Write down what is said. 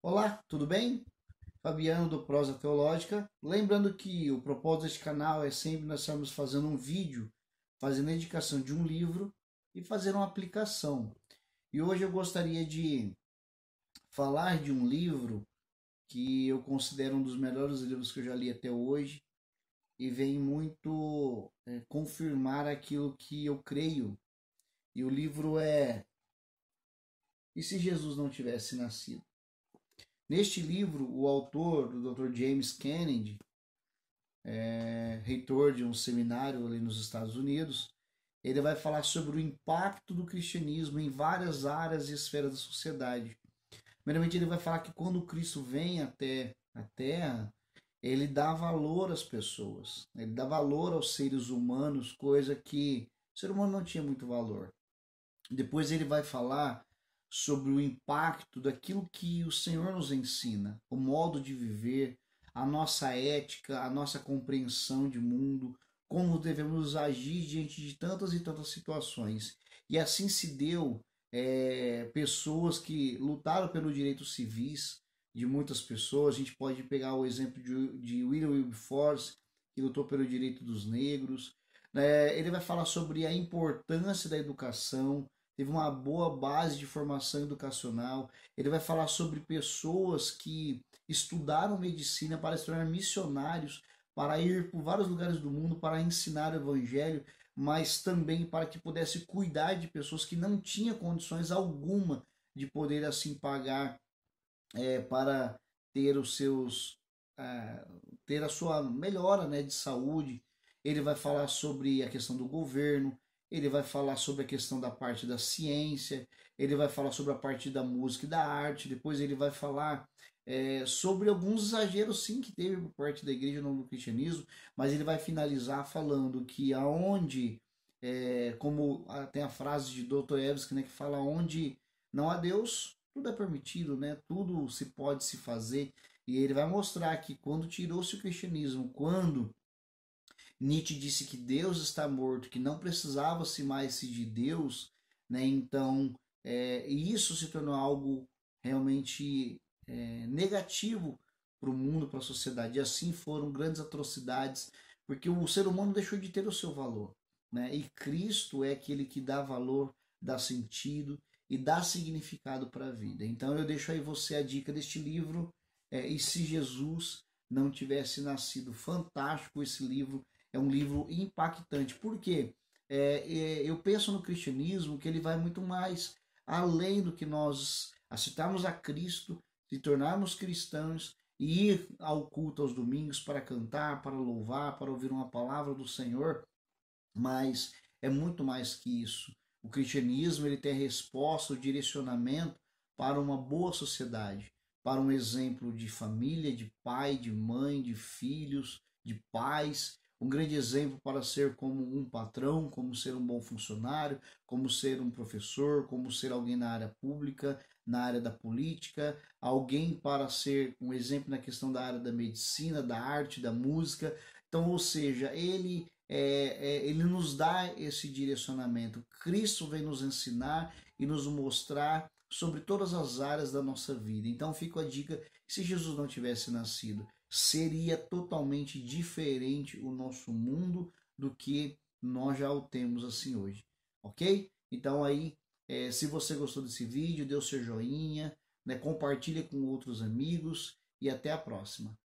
Olá, tudo bem? Fabiano do Prosa Teológica. Lembrando que o propósito deste canal é sempre nós estamos fazendo um vídeo, fazendo a indicação de um livro e fazer uma aplicação. E hoje eu gostaria de falar de um livro que eu considero um dos melhores livros que eu já li até hoje, e vem muito é, confirmar aquilo que eu creio. E o livro é E se Jesus não tivesse nascido? Neste livro, o autor, o Dr. James Kennedy, é, reitor de um seminário ali nos Estados Unidos, ele vai falar sobre o impacto do cristianismo em várias áreas e esferas da sociedade. Primeiramente, ele vai falar que quando Cristo vem até a Terra, ele dá valor às pessoas, ele dá valor aos seres humanos, coisa que o ser humano não tinha muito valor. Depois ele vai falar sobre o impacto daquilo que o Senhor nos ensina, o modo de viver, a nossa ética, a nossa compreensão de mundo, como devemos agir diante de tantas e tantas situações. E assim se deu é, pessoas que lutaram pelo direito civis, de muitas pessoas. A gente pode pegar o exemplo de, de William Wilberforce, que lutou pelo direito dos negros. É, ele vai falar sobre a importância da educação, teve uma boa base de formação educacional. Ele vai falar sobre pessoas que estudaram medicina para se tornar missionários, para ir por vários lugares do mundo para ensinar o evangelho, mas também para que pudesse cuidar de pessoas que não tinham condições alguma de poder assim pagar é, para ter os seus a, ter a sua melhora né, de saúde. Ele vai falar sobre a questão do governo, ele vai falar sobre a questão da parte da ciência, ele vai falar sobre a parte da música e da arte, depois ele vai falar é, sobre alguns exageros sim que teve por parte da igreja no cristianismo, mas ele vai finalizar falando que aonde, é, como tem a frase de Dr. Evans, né, que fala onde não há Deus, tudo é permitido, né? Tudo se pode se fazer. E ele vai mostrar que quando tirou-se o cristianismo, quando Nietzsche disse que Deus está morto, que não precisava-se mais de Deus, né? Então, é, isso se tornou algo realmente é, negativo para o mundo, para a sociedade. E assim foram grandes atrocidades, porque o ser humano deixou de ter o seu valor. Né? E Cristo é aquele que dá valor, dá sentido e dá significado para a vida. Então eu deixo aí você a dica deste livro. É, e se Jesus não tivesse nascido, fantástico esse livro. É um livro impactante. Por quê? É, é, eu penso no cristianismo que ele vai muito mais além do que nós aceitarmos a Cristo, se tornarmos cristãos e ir ao culto aos domingos para cantar, para louvar, para ouvir uma palavra do Senhor, mas é muito mais que isso. O cristianismo ele tem a resposta, o direcionamento para uma boa sociedade, para um exemplo de família, de pai, de mãe, de filhos, de pais, um grande exemplo para ser como um patrão, como ser um bom funcionário, como ser um professor, como ser alguém na área pública, na área da política, alguém para ser um exemplo na questão da área da medicina, da arte, da música. Então, ou seja, ele é, é, ele nos dá esse direcionamento. Cristo vem nos ensinar e nos mostrar sobre todas as áreas da nossa vida. Então fica a dica: se Jesus não tivesse nascido, seria totalmente diferente o nosso mundo do que nós já o temos assim hoje, ok? Então aí, é, se você gostou desse vídeo, dê o seu joinha, né, compartilha com outros amigos e até a próxima.